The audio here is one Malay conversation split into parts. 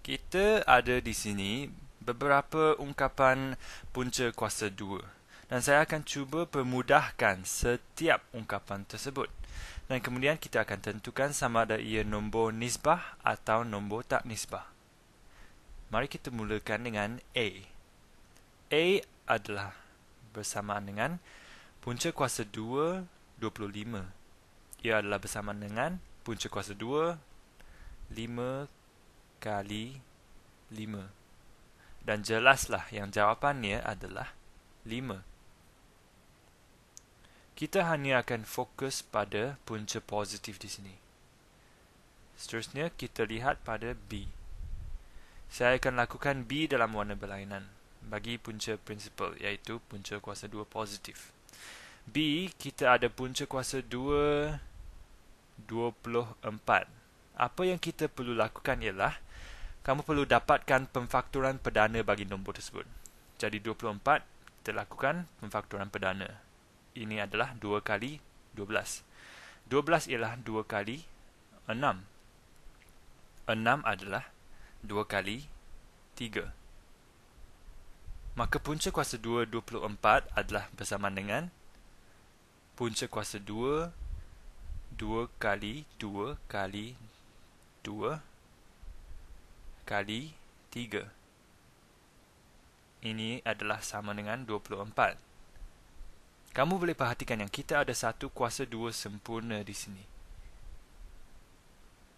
kita ada di sini beberapa ungkapan punca kuasa 2 dan saya akan cuba permudahkan setiap ungkapan tersebut dan kemudian kita akan tentukan sama ada ia nombor nisbah atau nombor tak nisbah. Mari kita mulakan dengan A. A adalah bersamaan dengan punca kuasa 2, 25. Ia adalah bersamaan dengan punca kuasa 2, 5 kali 5. Dan jelaslah yang jawapannya adalah 5. Kita hanya akan fokus pada punca positif di sini. Seterusnya, kita lihat pada B. Saya akan lakukan B dalam warna berlainan bagi punca prinsipal iaitu punca kuasa 2 positif. B, kita ada punca kuasa 2, 24. Apa yang kita perlu lakukan ialah kamu perlu dapatkan pemfakturan perdana bagi nombor tersebut. Jadi 24, kita lakukan pemfakturan perdana. Ini adalah 2 kali 12. 12 ialah 2 kali 6. 6 adalah 2 kali 3. Maka punca kuasa 2, 24 adalah bersamaan dengan punca kuasa 2, 2 kali 2 kali 2, kali 3. Ini adalah sama dengan 24. Kamu boleh perhatikan yang kita ada satu kuasa dua sempurna di sini.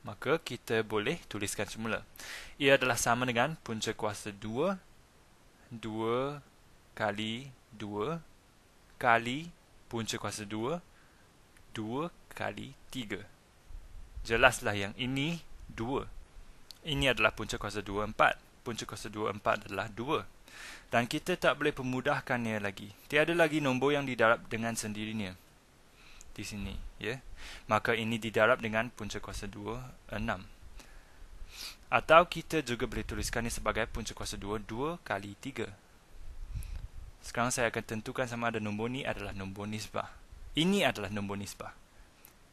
Maka kita boleh tuliskan semula. Ia adalah sama dengan punca kuasa 2, 2 kali 2 kali punca kuasa 2, 2 kali 3. Jelaslah yang ini ini adalah punca kuasa 24. Punca kuasa 24 adalah 2. Dan kita tak boleh pemudahkannya lagi. Tiada lagi nombor yang didarab dengan sendirinya. Di sini. ya. Yeah? Maka ini didarab dengan punca kuasa 26. Atau kita juga boleh tuliskan ini sebagai punca kuasa 2, 2 kali 3. Sekarang saya akan tentukan sama ada nombor ni adalah nombor nisbah. Ini adalah nombor nisbah.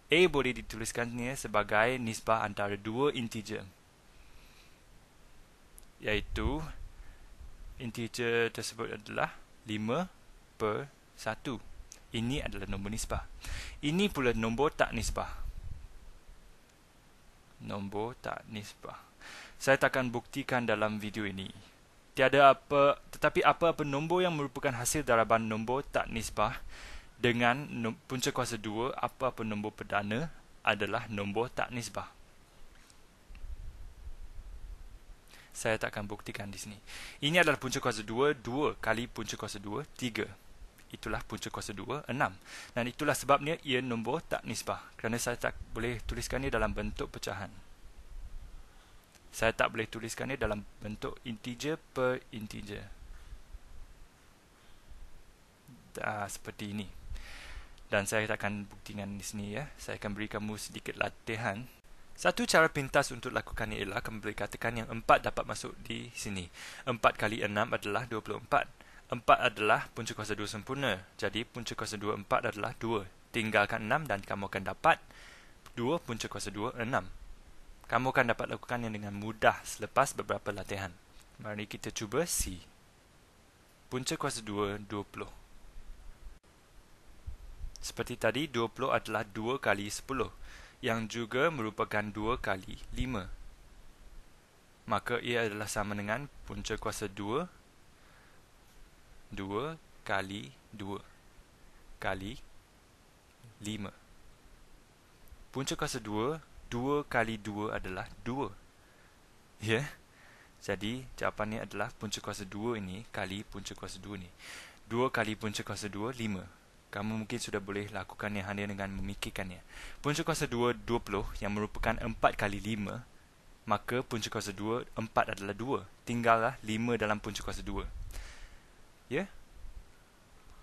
A boleh dituliskan dituliskannya sebagai nisbah antara dua integer iaitu integer tersebut adalah 5 per 1. Ini adalah nombor nisbah. Ini pula nombor tak nisbah. Nombor tak nisbah. Saya takkan buktikan dalam video ini. Tiada apa, tetapi apa-apa nombor yang merupakan hasil daraban nombor tak nisbah dengan punca kuasa 2, apa-apa nombor perdana adalah nombor tak nisbah. saya tak akan buktikan di sini. Ini adalah punca kuasa 2, 2 kali punca kuasa 2, 3. Itulah punca kuasa 2, 6. Dan itulah sebabnya ia nombor tak nisbah. Kerana saya tak boleh tuliskan ia dalam bentuk pecahan. Saya tak boleh tuliskan ia dalam bentuk integer per integer. Ah, seperti ini. Dan saya akan buktikan di sini ya. Saya akan beri kamu sedikit latihan satu cara pintas untuk lakukan ialah kami katakan yang 4 dapat masuk di sini. 4 kali 6 adalah 24. 4 adalah punca kuasa 2 sempurna. Jadi punca kuasa 2, 4 adalah 2. Tinggalkan 6 dan kamu akan dapat 2 punca kuasa 2, 6. Kamu akan dapat lakukan yang dengan mudah selepas beberapa latihan. Mari kita cuba C. Punca kuasa 2, 20. Seperti tadi, 20 adalah 2 kali 10 yang juga merupakan 2 kali 5. Maka ia adalah sama dengan punca kuasa 2, 2 kali 2 kali 5. Punca kuasa 2, 2 kali 2 adalah 2. Ya? Yeah? Jadi, jawapannya adalah punca kuasa 2 ini kali punca kuasa 2 ini. 2 kali punca kuasa 2, kamu mungkin sudah boleh lakukannya hanya dengan memikirkannya. Punca kuasa 2, 20 yang merupakan 4 kali 5, maka punca kuasa 2, 4 adalah 2. Tinggallah 5 dalam punca kuasa 2. Ya?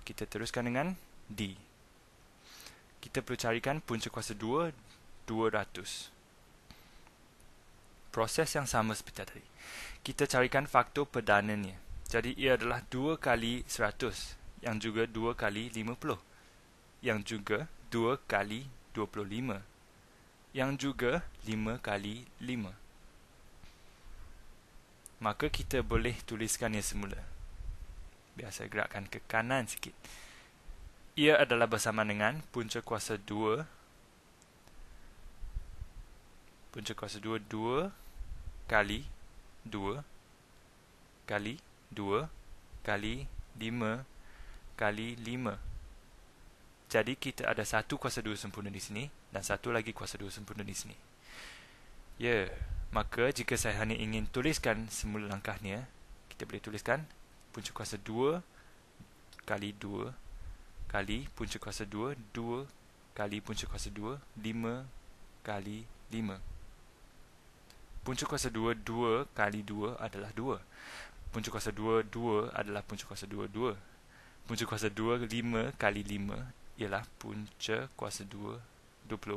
Kita teruskan dengan D. Kita perlu carikan punca kuasa 2, 200. Proses yang sama seperti tadi. Kita carikan faktor perdananya. Jadi ia adalah 2 kali 100 yang juga 2 kali 50 yang juga 2 kali 25 yang juga 5 kali 5 maka kita boleh tuliskan tuliskannya semula Biasa gerakkan ke kanan sikit ia adalah bersama dengan punca kuasa 2 punca kuasa 2 2 kali 2 kali 2 kali 5 kali 5. Jadi kita ada satu kuasa dua sempurna di sini dan satu lagi kuasa dua sempurna di sini. Ya, maka jika saya hanya ingin tuliskan semula langkahnya, kita boleh tuliskan punca kuasa 2 kali 2 kali punca kuasa 2, 2 kali punca kuasa 2, 5 kali 5. Punca kuasa 2, 2 kali 2 adalah 2. Punca kuasa 2, 2 adalah punca kuasa 2, 2 punca kuasa 2 5 kali 5 ialah punca kuasa 2 25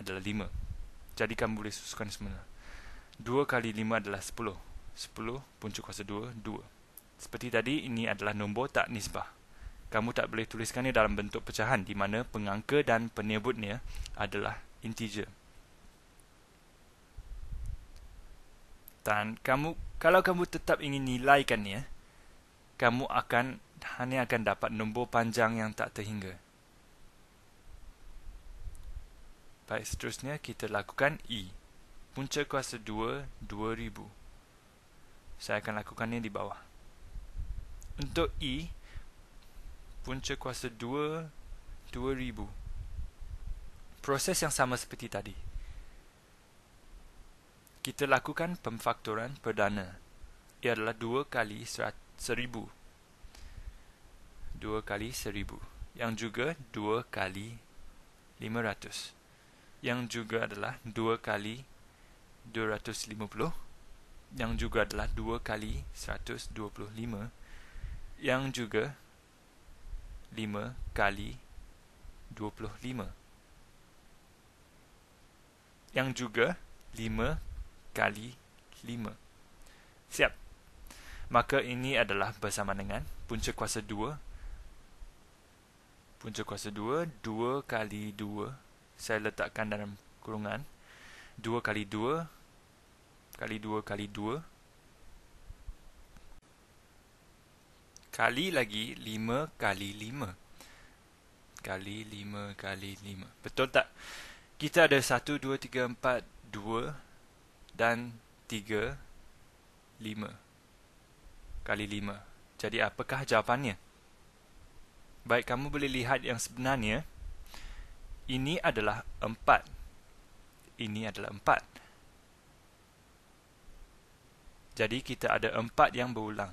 adalah 5 jadi kamu boleh susukan semula 2 kali 5 adalah 10 10 punca kuasa 2 2 seperti tadi ini adalah nombor tak nisbah kamu tak boleh tuliskannya dalam bentuk pecahan di mana pengangka dan penyebutnya adalah integer. Dan kamu kalau kamu tetap ingin nilaikannya, kamu akan hanya akan dapat nombor panjang yang tak terhingga. Baik, seterusnya kita lakukan E. Punca kuasa 2, 2000. Saya akan lakukan lakukannya di bawah. Untuk E, punca kuasa 2, 2000. Proses yang sama seperti tadi. Kita lakukan pemfaktoran perdana. Ia adalah 2 kali 100 seribu. Dua kali seribu. Yang juga dua kali lima ratus. Yang juga adalah dua kali dua ratus lima puluh. Yang juga adalah dua kali seratus dua puluh lima. Yang juga lima kali dua puluh lima. Yang juga lima kali lima. Siap. Maka ini adalah bersama dengan punca kuasa 2. Punca kuasa 2, 2 kali 2. Saya letakkan dalam kurungan. 2 kali 2, kali 2 kali 2. Kali lagi 5 kali 5. Kali 5 kali 5. Betul tak? Kita ada 1, 2, 3, 4, 2 dan 3, 5 kali 5. Jadi apakah jawapannya? Baik, kamu boleh lihat yang sebenarnya. Ini adalah 4. Ini adalah 4. Jadi kita ada 4 yang berulang.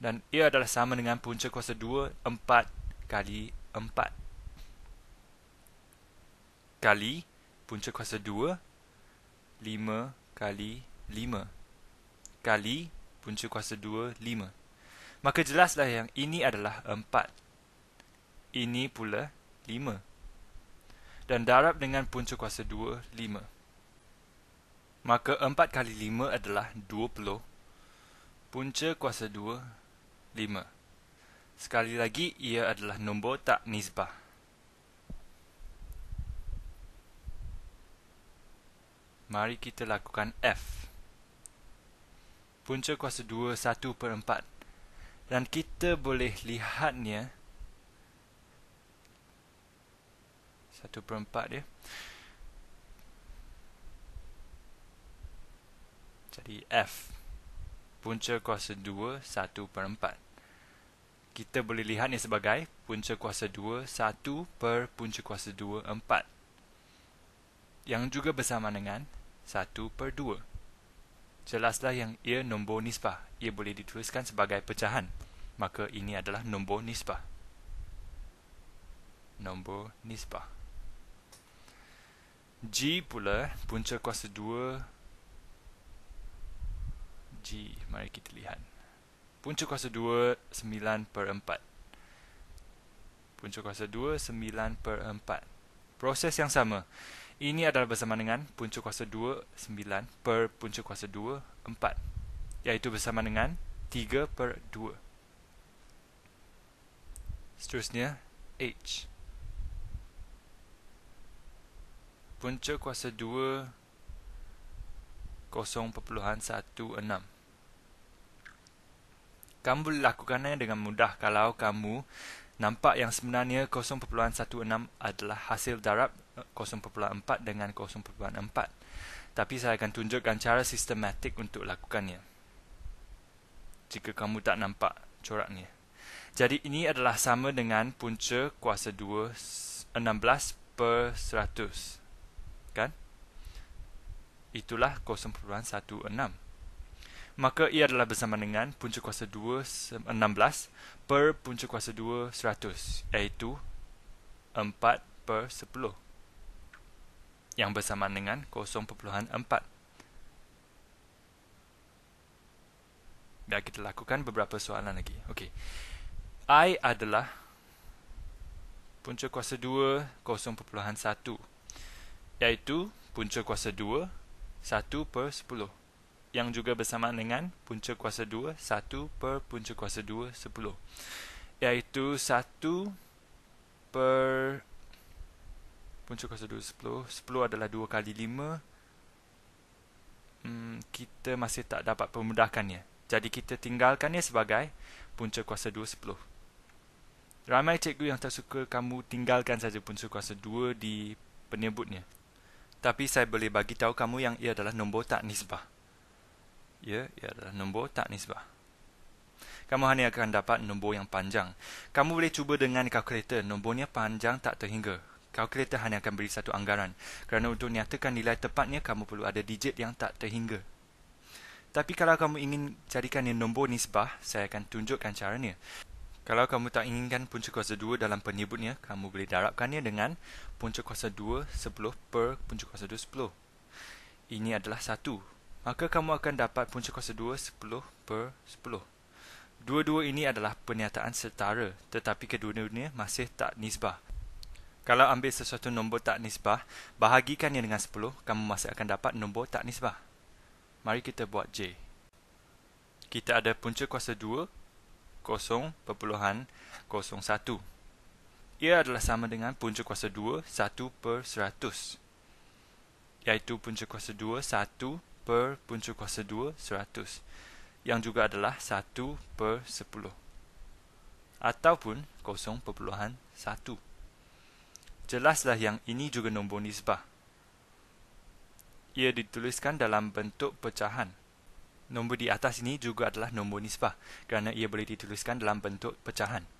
Dan ia adalah sama dengan punca kuasa 2, 4 kali 4. Kali punca kuasa 2, 5 kali 5. Kali punca kuasa 2, 5. Maka jelaslah yang ini adalah 4. Ini pula 5. Dan darab dengan punca kuasa 2, 5. Maka 4 kali 5 adalah 20. Punca kuasa 2, 5. Sekali lagi, ia adalah nombor tak nisbah. Mari kita lakukan F punca kuasa 2, 1 per 4. Dan kita boleh lihatnya. 1 per 4 dia. Jadi F. Punca kuasa 2, 1 per 4. Kita boleh lihatnya sebagai punca kuasa 2, 1 per punca kuasa 2, 4. Yang juga bersama dengan 1 per 2 jelaslah yang ia nombor nisbah. Ia boleh dituliskan sebagai pecahan. Maka ini adalah nombor nisbah. Nombor nisbah. G pula punca kuasa 2. G, mari kita lihat. Punca kuasa 2, 9 per 4. Punca kuasa 2, 9 per 4. Proses yang sama. Ini adalah bersama dengan punca kuasa 2.9 per punca kuasa 2.4 iaitu bersama dengan 3 per 2. Seterusnya H. Punca kuasa 2 0.16 kamu boleh lakukannya dengan mudah kalau kamu nampak yang sebenarnya 0.16 adalah hasil darab 0.4 dengan 0.4. Tapi saya akan tunjukkan cara sistematik untuk lakukannya. Jika kamu tak nampak corak ni. Jadi ini adalah sama dengan punca kuasa 2 16 per 100. Kan? Itulah 0.16. Maka ia adalah bersama dengan punca kuasa 2 16 per punca kuasa 2 100 iaitu 4 per 10 yang bersamaan dengan 0.4. Dan kita lakukan beberapa soalan lagi. Okey. I adalah punca kuasa 2 0.1 iaitu punca kuasa 2 1 per 10 yang juga bersamaan dengan punca kuasa 2 1 per punca kuasa 2 10 iaitu 1 per punca kuasa 2 10 adalah 2 kali 5 hmm, kita masih tak dapat pemudahkannya jadi kita tinggalkannya sebagai punca kuasa 2 10 ramai cikgu yang tak suka kamu tinggalkan saja punca kuasa 2 di penyebutnya tapi saya boleh bagi tahu kamu yang ia adalah nombor tak nisbah ya ia adalah nombor tak nisbah kamu hanya akan dapat nombor yang panjang. Kamu boleh cuba dengan kalkulator. Nombornya panjang tak terhingga. Kalkulator hanya akan beri satu anggaran kerana untuk nyatakan nilai tepatnya kamu perlu ada digit yang tak terhingga. Tapi kalau kamu ingin carikan nombor nisbah, saya akan tunjukkan caranya. Kalau kamu tak inginkan punca kuasa 2 dalam penyebutnya, kamu boleh darabkannya dengan punca kuasa 2 10 per punca kuasa 2 10. Ini adalah 1. Maka kamu akan dapat punca kuasa 2 10 per 10. Dua-dua ini adalah pernyataan setara, tetapi kedua-duanya masih tak nisbah. Kalau ambil sesuatu nombor tak nisbah, bahagikan bahagikannya dengan 10, kamu masih akan dapat nombor tak nisbah. Mari kita buat J. Kita ada punca kuasa 2, 0.01. Ia adalah sama dengan punca kuasa 2, 1 per 100. Iaitu punca kuasa 2, 1 per punca kuasa 2, 100. Yang juga adalah 1 per 10. Ataupun 0.1 jelaslah yang ini juga nombor nisbah. Ia dituliskan dalam bentuk pecahan. Nombor di atas ini juga adalah nombor nisbah kerana ia boleh dituliskan dalam bentuk pecahan.